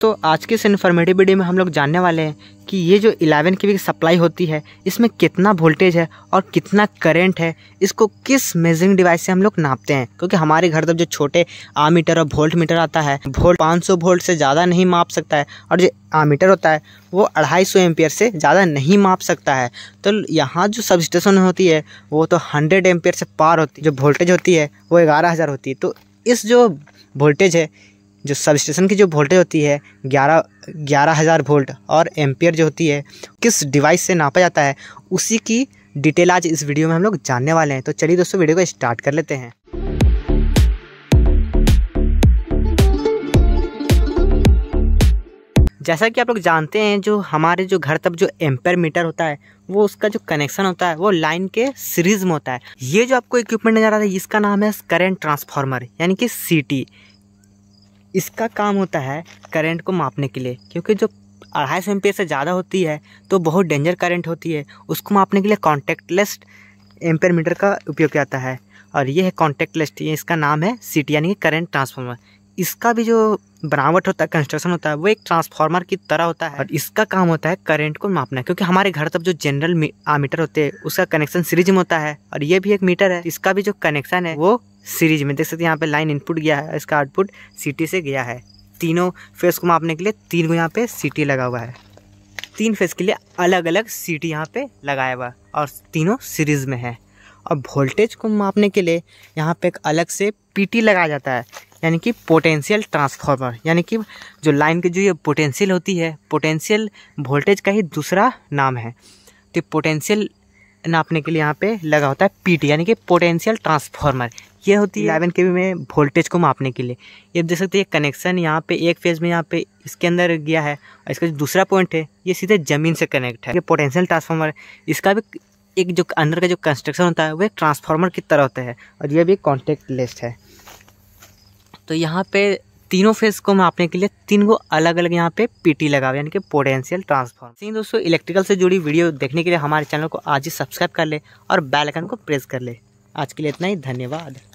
तो आज के इस इन्फॉर्मेटिव वीडियो में हम लोग जानने वाले हैं कि ये जो 11 के वी सप्लाई होती है इसमें कितना वोल्टेज है और कितना करंट है इसको किस मेजरिंग डिवाइस से हम लोग नापते हैं क्योंकि हमारे घर तक जो छोटे आमीटर और वोल्ट मीटर आता है वोल्ट 500 वोल्ट से ज़्यादा नहीं माप सकता है और जो आमीटर होता है वो अढ़ाई सौ एम्पियर से ज़्यादा नहीं माप सकता है तो यहाँ जो सब स्टेशन होती है वो तो हंड्रेड एम्पियर से पार होती है जो वोल्टेज होती है वो ग्यारह हज़ार होती है तो इस जो वोल्टेज है जो सब स्टेशन की जो वोल्टेज होती है ग्यारह ग्यारह हज़ार वोल्ट और एम्पियर जो होती है किस डिवाइस से नापा जाता है उसी की डिटेल आज इस वीडियो में हम लोग जानने वाले हैं तो चलिए दोस्तों वीडियो को स्टार्ट कर लेते हैं जैसा कि आप लोग जानते हैं जो हमारे जो घर तक जो एम्पेयर मीटर होता है वो उसका जो कनेक्शन होता है वो लाइन के सीरीज में होता है ये जो आपको इक्विपमेंट नज़र आ रहा है इसका नाम है करेंट ट्रांसफार्मर यानी कि सी इसका काम होता है करंट को मापने के लिए क्योंकि जो अढ़ाई सौ एम्पियर से ज़्यादा होती है तो बहुत डेंजर करंट होती है उसको मापने के लिए कॉन्टैक्टलेस एम्पियर मीटर का उपयोग किया जाता है और ये है कॉन्टैक्टलेस ये इसका नाम है सीटी यानी कि करंट ट्रांसफार्मर इसका भी जो बनावट होता है कंस्ट्रक्शन होता है वो एक ट्रांसफार्मर की तरह होता है और इसका काम होता है करंट को मापना क्योंकि हमारे घर तक जो जनरल मीटर होते हैं उसका कनेक्शन सीरीज में होता है और ये भी एक मीटर है इसका भी जो कनेक्शन है वो सीरीज में देख सकते हैं यहाँ पे लाइन इनपुट गया है इसका आउटपुट सीटी से गया है तीनों फेस को मापने के लिए तीन को यहाँ पे सीटी लगा हुआ है तीन फेस के लिए अलग अलग सीटी यहाँ पे लगाया हुआ और तीनों सीरीज में है और वोल्टेज को मापने के लिए यहाँ पे एक अलग से पीटी लगाया जाता है यानी कि पोटेंशियल ट्रांसफार्मर यानी कि जो लाइन की जो ये पोटेंशियल होती है पोटेंशियल वोल्टेज का ही दूसरा नाम है तो पोटेंशियल नापने के लिए यहाँ पे लगा होता है पीटी यानी कि पोटेंशियल ट्रांसफार्मर ये होती है इलेवन के में वोल्टेज को मापने के लिए ये देख सकते हैं कनेक्शन यहाँ पे एक फेज में यहाँ पे इसके अंदर गया है और इसका जो दूसरा पॉइंट है ये सीधे ज़मीन से कनेक्ट है ये पोटेंशियल ट्रांसफार्मर इसका भी एक जो अंदर का जो कंस्ट्रक्शन होता है वो एक ट्रांसफार्मर की तरह होता है और ये भी कॉन्टेक्ट लेस है तो यहाँ पर तीनों फेज को मापने के लिए तीन गो अलग अलग यहाँ पे पीटी लगा हुआ यानी कि पोटेंशियल ट्रांसफॉर्म सीन दोस्तों इलेक्ट्रिकल से जुड़ी वीडियो देखने के लिए हमारे चैनल को आज ही सब्सक्राइब कर ले और बेलकन को प्रेस कर ले आज के लिए इतना ही धन्यवाद